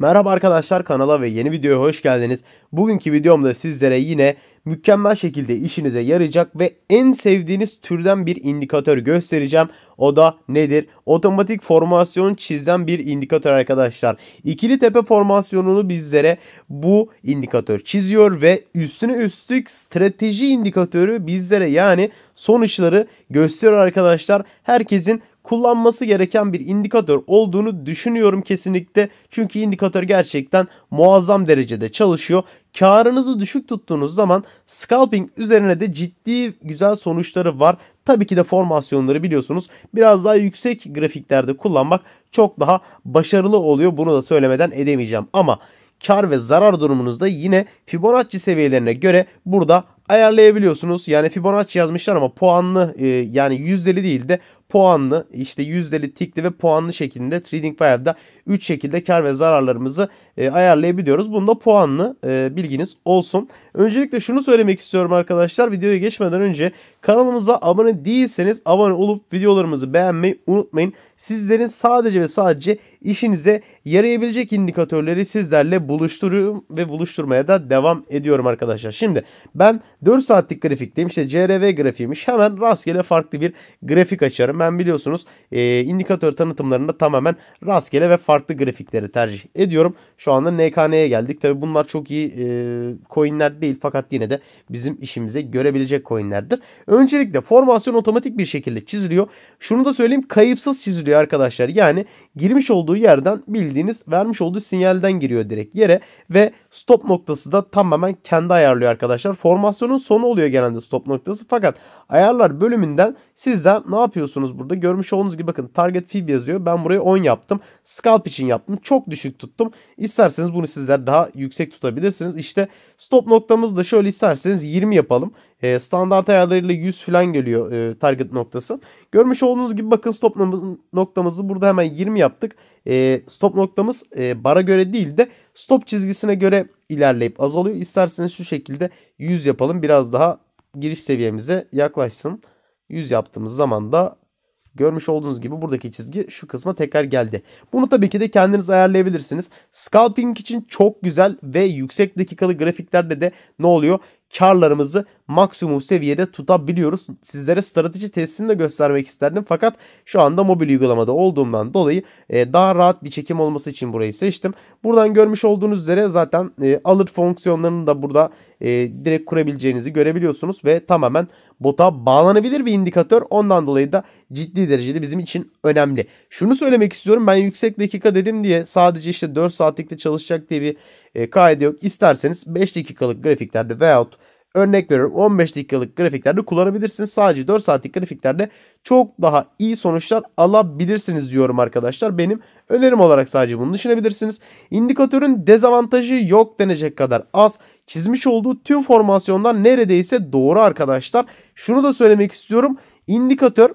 Merhaba arkadaşlar kanala ve yeni videoya hoş geldiniz. Bugünkü videomda sizlere yine mükemmel şekilde işinize yarayacak ve en sevdiğiniz türden bir indikatör göstereceğim. O da nedir? Otomatik formasyon çizen bir indikatör arkadaşlar. İkili tepe formasyonunu bizlere bu indikatör çiziyor ve üstüne üstlük strateji indikatörü bizlere yani sonuçları gösteriyor arkadaşlar. Herkesin kullanması gereken bir indikatör olduğunu düşünüyorum kesinlikle. Çünkü indikatör gerçekten muazzam derecede çalışıyor. Karınızı düşük tuttuğunuz zaman scalping üzerine de ciddi güzel sonuçları var. Tabii ki de formasyonları biliyorsunuz biraz daha yüksek grafiklerde kullanmak çok daha başarılı oluyor. Bunu da söylemeden edemeyeceğim ama kar ve zarar durumunuzda yine Fibonacci seviyelerine göre burada ayarlayabiliyorsunuz. Yani Fibonacci yazmışlar ama puanlı e, yani yüzdeli değil de puanlı işte yüzdeli tikli ve puanlı şekilde TradingView'da 3 şekilde kar ve zararlarımızı e, ayarlayabiliyoruz. Bunda puanlı e, bilginiz olsun. Öncelikle şunu söylemek istiyorum arkadaşlar. Videoya geçmeden önce kanalımıza abone değilseniz abone olup videolarımızı beğenmeyi unutmayın. Sizlerin sadece ve sadece işinize yarayabilecek indikatörleri sizlerle buluşturuyorum ve buluşturmaya da devam ediyorum arkadaşlar. Şimdi ben 4 saatlik grafikteyim. İşte CRV grafiğiymiş. Hemen rastgele farklı bir grafik açarım ben biliyorsunuz e, indikatör tanıtımlarında tamamen rastgele ve farklı grafikleri tercih ediyorum. Şu anda NKN'ye geldik. Tabi bunlar çok iyi e, coinler değil fakat yine de bizim işimize görebilecek coinlerdir. Öncelikle formasyon otomatik bir şekilde çiziliyor. Şunu da söyleyeyim kayıpsız çiziliyor arkadaşlar. Yani girmiş olduğu yerden bildiğiniz vermiş olduğu sinyalden giriyor direkt yere ve stop noktası da tamamen kendi ayarlıyor arkadaşlar. Formasyonun sonu oluyor genelde stop noktası fakat ayarlar bölümünden sizden ne yapıyorsunuz? yapıyoruz burada. Görmüş olduğunuz gibi bakın target fib yazıyor. Ben buraya 10 yaptım. Scalp için yaptım. Çok düşük tuttum. İsterseniz bunu sizler daha yüksek tutabilirsiniz. İşte stop noktamız da şöyle isterseniz 20 yapalım. E, standart ayarlarıyla 100 falan geliyor e, target noktası. Görmüş olduğunuz gibi bakın stop noktamızı burada hemen 20 yaptık. E, stop noktamız e, bara göre değil de stop çizgisine göre ilerleyip azalıyor. İsterseniz şu şekilde 100 yapalım. Biraz daha giriş seviyemize yaklaşsın. 100 yaptığımız zaman da Görmüş olduğunuz gibi buradaki çizgi şu kısma tekrar geldi. Bunu tabii ki de kendiniz ayarlayabilirsiniz. Scalping için çok güzel ve yüksek dakikalı grafiklerde de ne oluyor? Karlarımızı maksimum seviyede tutabiliyoruz. Sizlere strateji testini de göstermek isterdim. Fakat şu anda mobil uygulamada olduğumdan dolayı e, daha rahat bir çekim olması için burayı seçtim. Buradan görmüş olduğunuz üzere zaten e, alır fonksiyonlarını da burada e, direkt kurabileceğinizi görebiliyorsunuz ve tamamen bota bağlanabilir bir indikatör. Ondan dolayı da ciddi derecede bizim için önemli. Şunu söylemek istiyorum. Ben yüksek dakika dedim diye sadece işte 4 saatlikte çalışacak diye bir e, kaide yok. İsterseniz 5 dakikalık grafiklerde veyahut örnek veriyorum 15 dakikalık grafiklerde kullanabilirsiniz. Sadece 4 saatlik grafiklerde çok daha iyi sonuçlar alabilirsiniz diyorum arkadaşlar. Benim önerim olarak sadece bunu düşünebilirsiniz. İndikatörün dezavantajı yok denecek kadar az. Çizmiş olduğu tüm formasyonlar neredeyse doğru arkadaşlar. Şunu da söylemek istiyorum. İndikatör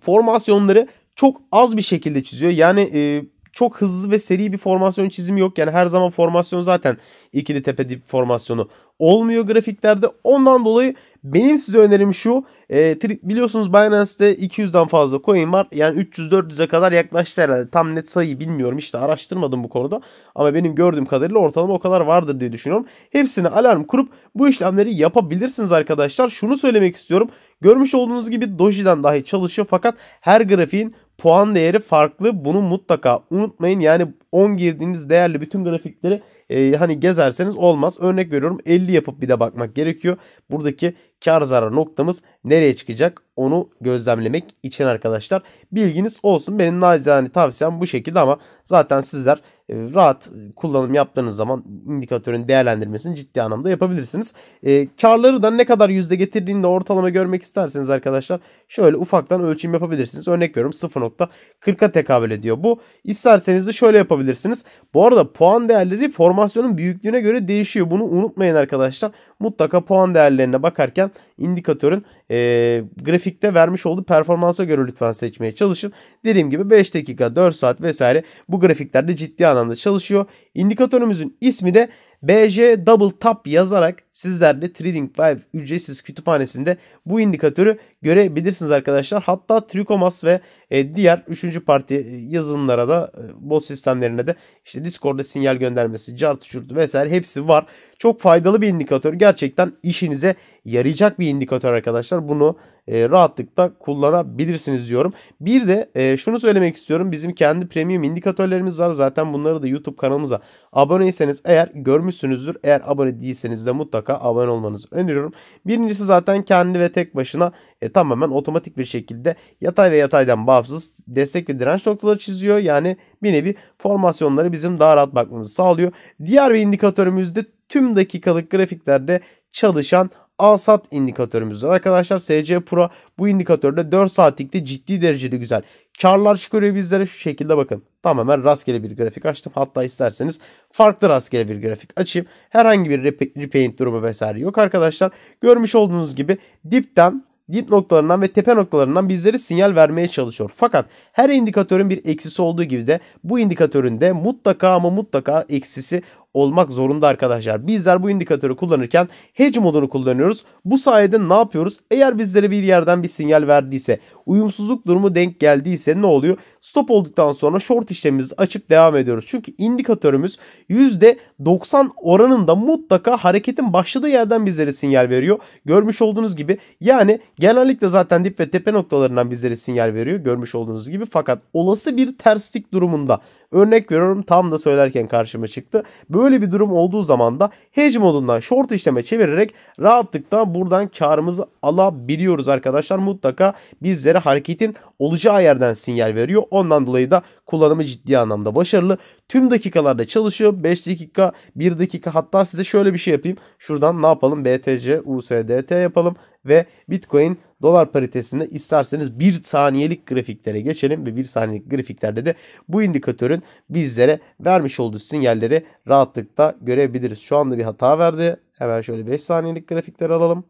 formasyonları çok az bir şekilde çiziyor. Yani e, çok hızlı ve seri bir formasyon çizimi yok. Yani her zaman formasyon zaten ikili tepe dip formasyonu olmuyor grafiklerde. Ondan dolayı benim size önerim şu. E, biliyorsunuz Binance'te 200'den fazla coin var. Yani 300-400'e kadar yaklaştı herhalde. Tam net sayıyı bilmiyorum. işte araştırmadım bu konuda. Ama benim gördüğüm kadarıyla ortalama o kadar vardır diye düşünüyorum. Hepsini alarm kurup bu işlemleri yapabilirsiniz arkadaşlar. Şunu söylemek istiyorum. Görmüş olduğunuz gibi Doji'den dahi çalışıyor fakat her grafiğin puan değeri farklı. Bunu mutlaka unutmayın. Yani 10 girdiğiniz değerli bütün grafikleri e, hani gezerseniz olmaz. Örnek veriyorum 50 yapıp bir de bakmak gerekiyor. Buradaki kar zarar noktamız nereye çıkacak onu gözlemlemek için arkadaşlar. Bilginiz olsun. Benim nacizane tavsiyem bu şekilde ama zaten sizler e, rahat kullanım yaptığınız zaman indikatörün değerlendirmesini ciddi anlamda yapabilirsiniz. E, karları da ne kadar yüzde getirdiğini de ortalama görmek isterseniz arkadaşlar şöyle ufaktan ölçüm yapabilirsiniz. Örnek veriyorum 0.40'a tekabül ediyor bu. İsterseniz de şöyle yapabilirsiniz. Bu arada puan değerleri formasyonun büyüklüğüne göre değişiyor. Bunu unutmayın arkadaşlar mutlaka puan değerlerine bakarken indikatörün e, grafikte vermiş olduğu performansa göre lütfen seçmeye çalışın. Dediğim gibi 5 dakika, 4 saat vesaire bu grafiklerde ciddi anlamda çalışıyor. İndikatörümüzün ismi de BJ Double Tap yazarak sizler de TradingView ücretsiz kütüphanesinde bu indikatörü görebilirsiniz arkadaşlar. Hatta Tricomas ve e, diğer 3. parti e, yazılımlara da e, bot sistemlerine de işte Discord'da sinyal göndermesi, chart uçurdu vesaire hepsi var. Çok faydalı bir indikatör. Gerçekten işinize yarayacak bir indikatör arkadaşlar. Bunu e, rahatlıkla kullanabilirsiniz diyorum. Bir de e, şunu söylemek istiyorum. Bizim kendi premium indikatörlerimiz var. Zaten bunları da YouTube kanalımıza aboneyseniz eğer görmüşsünüzdür. Eğer abone değilseniz de mutlaka abone olmanızı öneriyorum. Birincisi zaten kendi ve tek başına e, tamamen otomatik bir şekilde yatay ve yataydan bağımsız destek ve direnç noktaları çiziyor. Yani bir nevi formasyonları bizim daha rahat bakmamızı sağlıyor. Diğer bir indikatörümüz de tüm dakikalık grafiklerde çalışan ASAT indikatörümüz var. Arkadaşlar SC Pro bu indikatörde 4 saatlikte ciddi derecede güzel karlar çıkarıyor bizlere şu şekilde bakın. Tamamen rastgele bir grafik açtım. Hatta isterseniz farklı rastgele bir grafik açayım. Herhangi bir repaint durumu vesaire yok arkadaşlar. Görmüş olduğunuz gibi dipten dip noktalarından ve tepe noktalarından bizlere sinyal vermeye çalışıyor. Fakat her indikatörün bir eksisi olduğu gibi de bu indikatörün de mutlaka ama mutlaka eksisi olmak zorunda arkadaşlar. Bizler bu indikatörü kullanırken hedge modunu kullanıyoruz. Bu sayede ne yapıyoruz? Eğer bizlere bir yerden bir sinyal verdiyse, uyumsuzluk durumu denk geldiyse ne oluyor? Stop olduktan sonra short işlemimizi açıp devam ediyoruz. Çünkü indikatörümüz %90 oranında mutlaka hareketin başladığı yerden bizlere sinyal veriyor. Görmüş olduğunuz gibi yani genellikle zaten dip ve tepe noktalarından bizlere sinyal veriyor. Görmüş olduğunuz gibi fakat olası bir terslik durumunda Örnek veriyorum tam da söylerken karşıma çıktı. Böyle bir durum olduğu zaman da hedge modundan short işleme çevirerek rahatlıkla buradan karımızı alabiliyoruz arkadaşlar. Mutlaka bizlere hareketin olacağı yerden sinyal veriyor. Ondan dolayı da kullanımı ciddi anlamda başarılı. Tüm dakikalarda çalışıyor. 5 dakika, 1 dakika hatta size şöyle bir şey yapayım. Şuradan ne yapalım? BTC, USDT yapalım ve Bitcoin dolar paritesinde isterseniz bir saniyelik grafiklere geçelim ve bir saniyelik grafiklerde de bu indikatörün bizlere vermiş olduğu sinyalleri rahatlıkla görebiliriz. Şu anda bir hata verdi. Hemen şöyle 5 saniyelik grafikleri alalım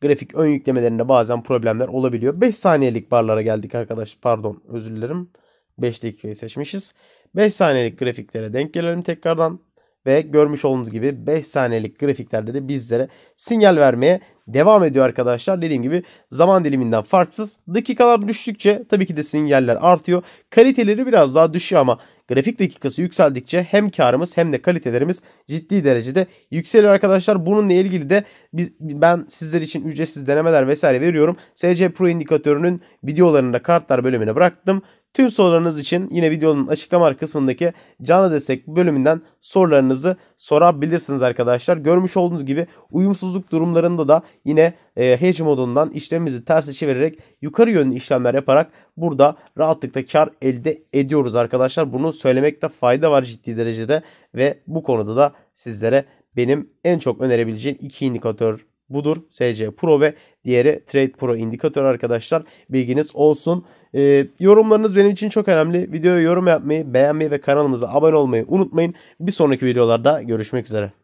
grafik ön yüklemelerinde bazen problemler olabiliyor. 5 saniyelik barlara geldik arkadaş. Pardon özür dilerim. 5 dakikayı seçmişiz. 5 saniyelik grafiklere denk gelelim tekrardan. Ve görmüş olduğunuz gibi 5 saniyelik grafiklerde de bizlere sinyal vermeye devam ediyor arkadaşlar. Dediğim gibi zaman diliminden farksız. Dakikalar düştükçe tabii ki de sinyaller artıyor. Kaliteleri biraz daha düşüyor ama Grafik dakikası yükseldikçe hem karımız hem de kalitelerimiz ciddi derecede yükseliyor arkadaşlar. Bununla ilgili de biz, ben sizler için ücretsiz denemeler vesaire veriyorum. SC Pro indikatörünün videolarını da kartlar bölümüne bıraktım. Tüm sorularınız için yine videonun açıklama kısmındaki canlı destek bölümünden sorularınızı sorabilirsiniz arkadaşlar. Görmüş olduğunuz gibi uyumsuzluk durumlarında da yine e, hedge modundan işlemimizi tersi çevirerek yukarı yönlü işlemler yaparak burada rahatlıkla kar elde ediyoruz arkadaşlar. Bunu söylemekte fayda var ciddi derecede ve bu konuda da sizlere benim en çok önerebileceğim iki indikatör budur. SC Pro ve diğeri Trade Pro indikatör arkadaşlar. Bilginiz olsun. E, yorumlarınız benim için çok önemli. Videoya yorum yapmayı, beğenmeyi ve kanalımıza abone olmayı unutmayın. Bir sonraki videolarda görüşmek üzere.